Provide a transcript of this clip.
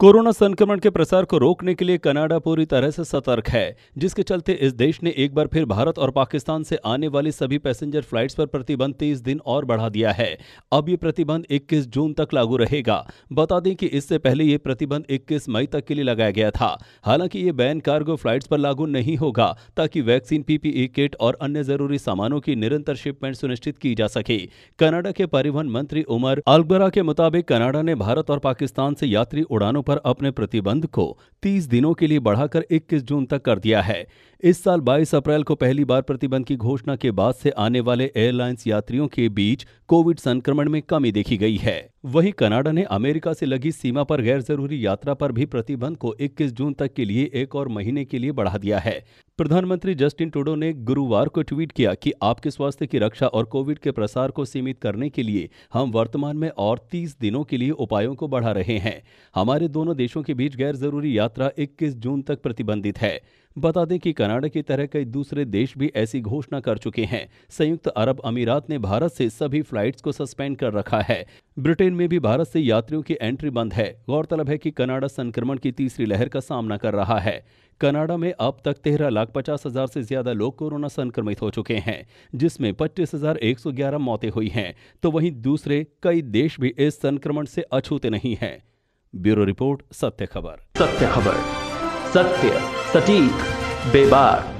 corona संक्रमण के प्रसार को रोकने के लिए कनाडा पूरी तरह से सतर्क है जिसके चलते इस देश ने एक बार फिर भारत और पाकिस्तान से आने वाली सभी पैसेंजर फ्लाइट्स पर प्रतिबंध तीस दिन और बढ़ा दिया है अब ये प्रतिबंध 21 जून तक लागू रहेगा बता दें कि इससे पहले ये प्रतिबंध 21 मई तक के लिए लगाया गया था हालांकि ये बैन कार्गो फ्लाइट्स पर लागू नहीं होगा ताकि वैक्सीन पीपीई किट और अन्य जरूरी सामानों की निरंतर शिपमेंट सुनिश्चित की जा सके कनाडा के परिवहन मंत्री उमर अलबरा के मुताबिक कनाडा ने भारत और पाकिस्तान से यात्री उड़ानों पर पर अपने प्रतिबंध को 30 दिनों के लिए बढ़ाकर 21 जून तक कर दिया है इस साल 22 अप्रैल को पहली बार प्रतिबंध की घोषणा के बाद से आने वाले एयरलाइंस यात्रियों के बीच कोविड संक्रमण में कमी देखी गई है वहीं कनाडा ने अमेरिका से लगी सीमा पर गैर जरूरी यात्रा पर भी प्रतिबंध को 21 जून तक के लिए एक और महीने के लिए बढ़ा दिया है प्रधानमंत्री जस्टिन टूडो ने गुरुवार को ट्वीट किया कि आपके स्वास्थ्य की रक्षा और कोविड के प्रसार को सीमित करने के लिए हम वर्तमान में और 30 दिनों के लिए उपायों को बढ़ा रहे हैं हमारे दोनों देशों के बीच गैर जरूरी यात्रा 21 जून तक प्रतिबंधित है बता दें कि कनाडा की तरह कई दूसरे देश भी ऐसी घोषणा कर चुके हैं संयुक्त अरब अमीरात ने भारत से सभी फ्लाइट्स को सस्पेंड कर रखा है ब्रिटेन में भी भारत से यात्रियों की एंट्री बंद है गौरतलब है कि कनाडा संक्रमण की तीसरी लहर का सामना कर रहा है कनाडा में अब तक तेरह लाख पचास हजार से ज्यादा लोग कोरोना संक्रमित हो चुके हैं जिसमें पच्चीस हजार एक सौ ग्यारह मौतें हुई हैं तो वहीं दूसरे कई देश भी इस संक्रमण से अछूते नहीं हैं ब्यूरो रिपोर्ट सत्य खबर सत्य खबर सत्य सटीक बेबाक